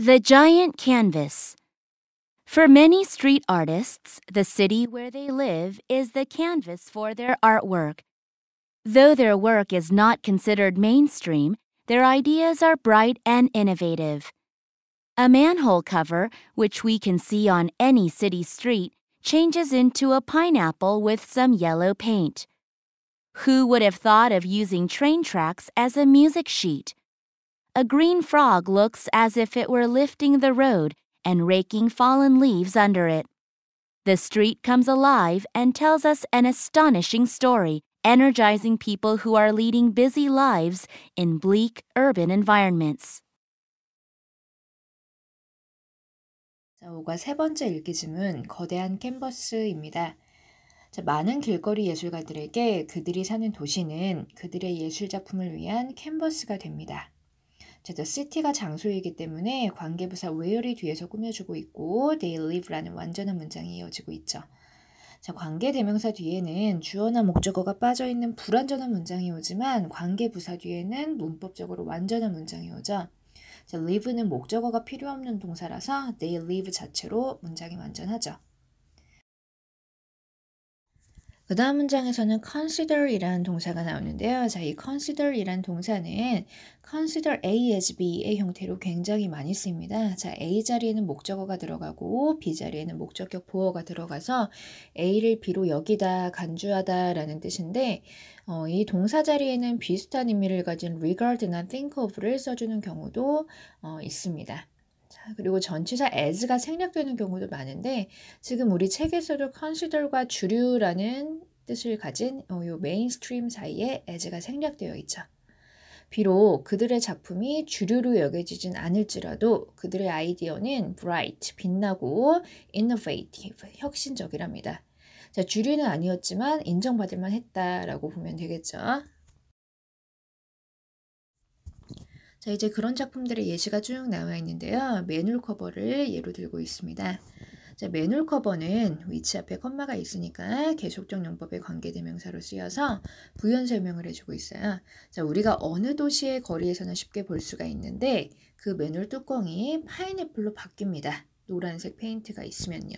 The Giant Canvas. For many street artists, the city where they live is the canvas for their artwork. Though their work is not considered mainstream, their ideas are bright and innovative. A manhole cover, which we can see on any city street, changes into a pineapple with some yellow paint. Who would have thought of using train tracks as a music sheet? A green frog looks as if it were lifting the road and raking fallen leaves under it. The street comes alive and tells us an astonishing story, energizing people who are leading busy lives in bleak urban environments. 자, 5과 세 번째 읽기 지문, 거대한 캔버스입니다. 자, 많은 길거리 예술가들에게 그들이 사는 도시는 그들의 예술 작품을 위한 캔버스가 됩니다. 제자 city가 장소이기 때문에 관계부사 where이 뒤에서 꾸며주고 있고 they live라는 완전한 문장이 이어지고 있죠. 자, 관계 대명사 뒤에는 주어나 목적어가 빠져있는 불완전한 문장이 오지만 관계 부사 뒤에는 문법적으로 완전한 문장이 오죠. 자, live는 목적어가 필요 없는 동사라서 they live 자체로 문장이 완전하죠. 그 다음 문장에서는 consider이라는 동사가 나오는데요. 자, 이 consider이라는 동사는 consider A as B의 형태로 굉장히 많이 쓰입니다. 자, A 자리에는 목적어가 들어가고 B 자리에는 목적격 보어가 들어가서 A를 B로 여기다, 간주하다라는 뜻인데 어, 이 동사 자리에는 비슷한 의미를 가진 regard나 think of를 써주는 경우도 어, 있습니다. 자, 그리고 전치사 as가 생략되는 경우도 많은데 지금 우리 책에서도 consider과 주류라는 뜻을 가진 어, 요 메인스트림 사이에 as가 생략되어 있죠. 비록 그들의 작품이 주류로 여겨지진 않을지라도 그들의 아이디어는 bright, 빛나고 innovative, 혁신적이랍니다. 자, 주류는 아니었지만 인정받을 만 했다라고 보면 되겠죠. 자, 이제 그런 작품들의 예시가 쭉 나와 있는데요. 매뉴얼 커버를 예로 들고 있습니다. 자, 매뉴얼 커버는 위치 앞에 컴마가 있으니까 계속적 용법의 관계대명사로 쓰여서 부연 설명을 해주고 있어요. 자, 우리가 어느 도시의 거리에서는 쉽게 볼 수가 있는데 그 매뉴얼 뚜껑이 파인애플로 바뀝니다. 노란색 페인트가 있으면요.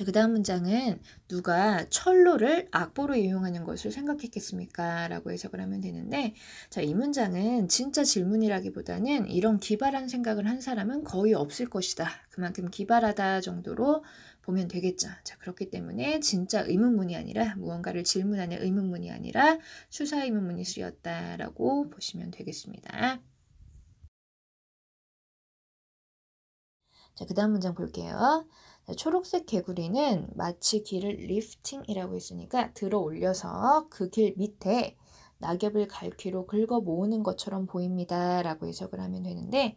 자, 그 다음 문장은 누가 철로를 악보로 이용하는 것을 생각했겠습니까? 라고 해석을 하면 되는데, 자, 이 문장은 진짜 질문이라기보다는 이런 기발한 생각을 한 사람은 거의 없을 것이다. 그만큼 기발하다 정도로 보면 되겠죠. 자, 그렇기 때문에 진짜 의문문이 아니라 무언가를 질문하는 의문문이 아니라 수사 의문문이 쓰였다라고 보시면 되겠습니다. 자, 그 다음 문장 볼게요. 네, 초록색 개구리는 마치 길을 리프팅이라고 했으니까 들어 올려서 그 길 밑에 낙엽을 갈퀴로 긁어 모으는 것처럼 보입니다. 라고 해석을 하면 되는데,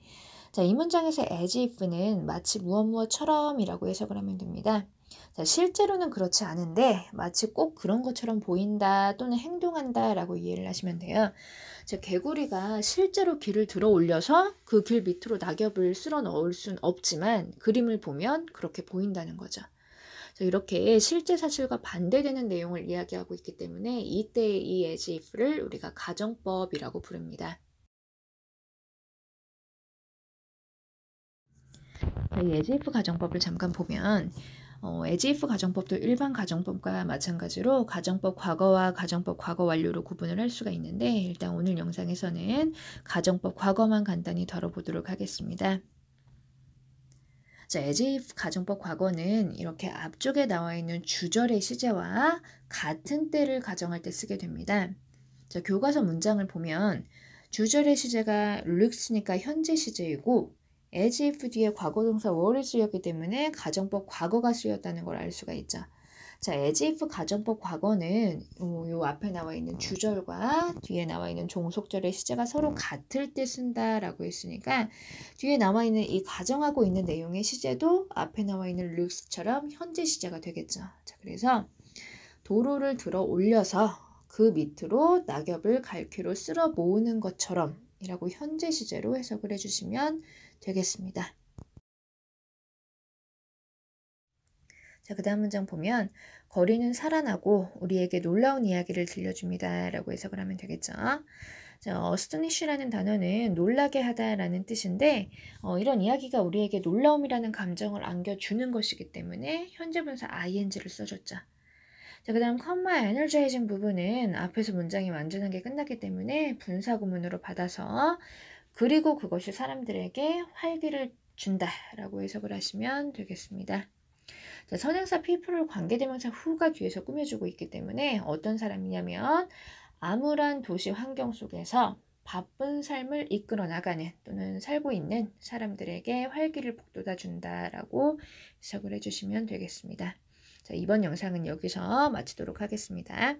자, 이 문장에서 as if는 마치 무엇무엇처럼이라고 해석을 하면 됩니다. 자, 실제로는 그렇지 않은데 마치 꼭 그런 것처럼 보인다 또는 행동한다 라고 이해를 하시면 돼요. 자, 개구리가 실제로 길을 들어 올려서 그 길 밑으로 낙엽을 쓸어 넣을 순 없지만 그림을 보면 그렇게 보인다는 거죠. 자, 이렇게 실제 사실과 반대되는 내용을 이야기하고 있기 때문에 이때의 이 as if를 우리가 가정법이라고 부릅니다. 자, 이 as if 가정법을 잠깐 보면 어, AGF 가정법도 일반 가정법과 마찬가지로 가정법 과거와 가정법 과거 완료로 구분을 할 수가 있는데 일단 오늘 영상에서는 가정법 과거만 간단히 다뤄보도록 하겠습니다. 자, AGF 가정법 과거는 이렇게 앞쪽에 나와 있는 주절의 시제와 같은 때를 가정할 때 쓰게 됩니다. 자, 교과서 문장을 보면 주절의 시제가 룩스니까 현재 시제이고 asif 뒤에 과거 동사 were였기 때문에 가정법 과거가 쓰였다는 걸 알 수가 있죠. 자, as if 가정법 과거는 어, 요 앞에 나와 있는 주절과 뒤에 나와 있는 종속절의 시제가 서로 같을 때 쓴다라고 했으니까 뒤에 나와 있는 이 가정하고 있는 내용의 시제도 앞에 나와 있는 looks처럼 현재 시제가 되겠죠. 자, 그래서 도로를 들어 올려서 그 밑으로 낙엽을 갈퀴로 쓸어 모으는 것처럼 이라고 현재 시제로 해석을 해주시면 되겠습니다. 자, 그 다음 문장 보면 거리는 살아나고 우리에게 놀라운 이야기를 들려줍니다. 라고 해석을 하면 되겠죠. 자, astonish라는 단어는 놀라게 하다라는 뜻인데 어, 이런 이야기가 우리에게 놀라움이라는 감정을 안겨주는 것이기 때문에 현재 분사 ing를 써줬죠. 자, 그 다음 컴마 에너지이징 부분은 앞에서 문장이 완전한 게 끝났기 때문에 분사구문으로 받아서 그리고 그것이 사람들에게 활기를 준다라고 해석을 하시면 되겠습니다. 자, 선행사 people를 관계대명사 후가 뒤에서 꾸며주고 있기 때문에 어떤 사람이냐면 암울한 도시 환경 속에서 바쁜 삶을 이끌어 나가는 또는 살고 있는 사람들에게 활기를 북돋아 준다라고 해석을 해주시면 되겠습니다. 자, 이번 영상은 여기서 마치도록 하겠습니다.